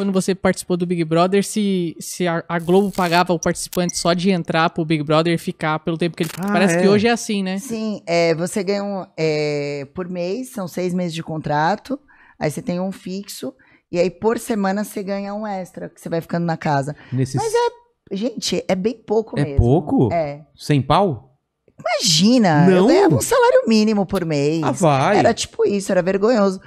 quando você participou do Big Brother, se, se a, a Globo pagava o participante só de entrar pro Big Brother e ficar pelo tempo que ele ah, Parece é. que hoje é assim, né? Sim, é, você ganha um, é, por mês, são seis meses de contrato, aí você tem um fixo, e aí por semana você ganha um extra, que você vai ficando na casa. Nesses... Mas é, gente, é bem pouco é mesmo. É pouco? É. Sem pau? Imagina, não. eu ganhava um salário mínimo por mês. Ah, vai. Era tipo isso, era vergonhoso.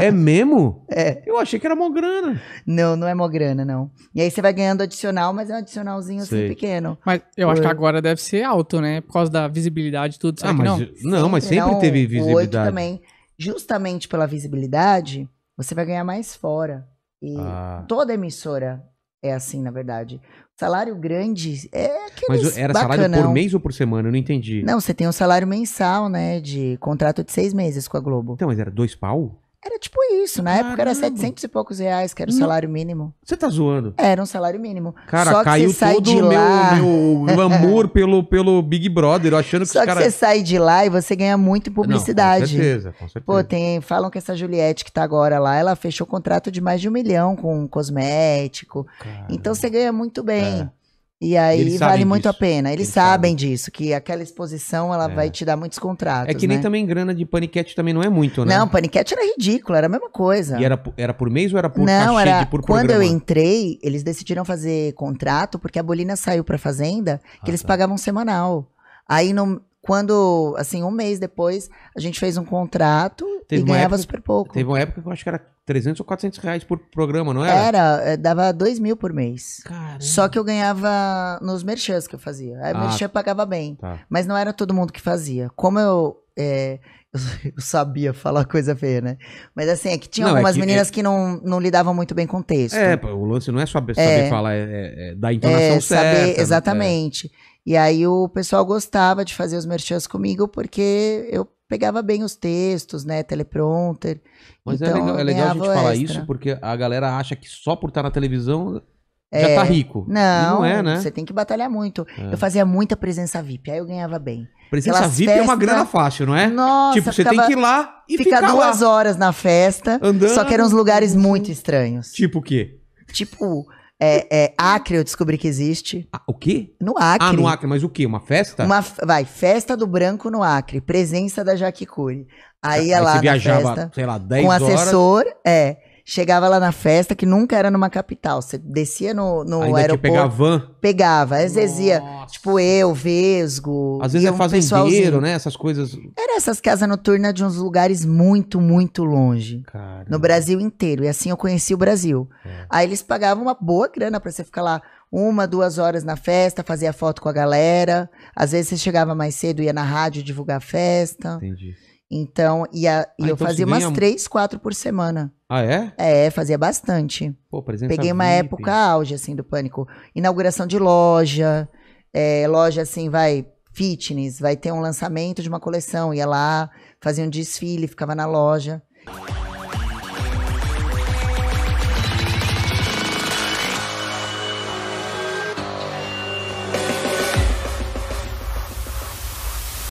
É mesmo? É. Eu achei que era mó grana. Não, não é mó grana, não. E aí você vai ganhando adicional, mas é um adicionalzinho assim Sei. assim pequeno. Mas eu por... acho que agora deve ser alto, né? Por causa da visibilidade e tudo. ah, mas, não? não, mas sempre não, teve visibilidade. também. Justamente pela visibilidade, você vai ganhar mais fora. E ah. toda emissora é assim, na verdade. Salário grande é aqueles Mas era salário por mês ou por semana? Eu não entendi. Não, você tem um salário mensal, né? De contrato de seis meses com a Globo. Então, mas era dois pau? Era tipo isso, na Caramba. época era 700 e poucos reais, que era o salário mínimo. Você tá zoando? Era um salário mínimo. Cara, Só caiu todo o lá... meu, meu pelo, pelo Big Brother, achando que Só que cara... você sai de lá e você ganha muito publicidade. Não, com certeza, com certeza. Pô, tem, falam que essa Juliette que tá agora lá, ela fechou contrato de mais de um milhão com um cosmético. Caramba. Então você ganha muito bem. É. E aí vale muito disso. a pena. Eles, Eles sabem, sabem, disso, que aquela exposição ela é. vai te dar muitos contratos. É que nem né? também grana de paniquete também não é muito, né? Não, paniquete era ridículo, era a mesma coisa. E era, era por mês ou era por não, cachê era, de, por Quando programa? eu entrei, eles decidiram fazer contrato porque a Bolina saiu pra fazenda, que ah, eles tá. pagavam semanal. Aí no, quando, assim, um mês depois, a gente fez um contrato teve e ganhava época, super pouco. Teve uma época que eu acho que era 300 ou 400 reais por programa, não era? Era, eh, dava 2 mil por mês. Caramba. Só que eu ganhava nos merchans que eu fazia. A o ah, merchan pagava bem. Tá. Mas não era todo mundo que fazia. Como eu, é, eu sabia falar coisa feia, né? Mas assim, é que tinha não, é algumas é que, meninas é... que não, não lidavam muito bem com o texto. É, o lance não é saber, saber é. falar, é, da entonação é, é certa. Saber, né? exatamente. E aí o pessoal gostava de fazer os merchans comigo porque eu pegava bem os textos, né? Teleprompter. Mas é então, é legal, é legal a gente falar extra. isso, porque a galera acha que só por estar na televisão já é, tá rico. Não, não é, né? Você tem que batalhar muito. É. Eu fazia muita presença VIP, aí eu ganhava bem. Presença Aquelas VIP é uma grana fácil, não é? Nossa, tipo, ficava, você tem que ir lá e fica ficar duas lá. horas na festa. Andando. Só que eram uns lugares muito estranhos. Tipo o quê? Tipo, é, é, Acre eu descobri que existe. Ah, o quê? No Acre. Ah, no Acre, mas o quê? Uma festa? Uma, vai, festa do branco no Acre, presença da Jaque Aí, aí é você viajava, festa, sei lá, 10 com horas. Com assessor, é. Chegava lá na festa, que nunca era numa capital. Você descia no, no Ainda aeroporto. van. Pegava. Às vezes Nossa. ia, tipo, eu, Vesgo. Às vezes é um fazendeiro, né? Essas coisas. Era essas casas noturnas de uns lugares muito, muito longe. Caramba. No Brasil inteiro. E assim eu conheci o Brasil. É. Aí eles pagavam uma boa grana para você ficar lá uma, duas horas na festa, fazia foto com a galera. Às vezes você chegava mais cedo, ia na rádio divulgar a festa. Entendi. Então, e ah, eu então fazia ganha... umas três, quatro por semana. Ah, é? É, fazia bastante. Pô, Peguei uma VIP. época auge, assim, do pânico. Inauguração de loja, é, loja, assim, vai, fitness, vai ter um lançamento de uma coleção. Ia lá, fazia um desfile, ficava na loja.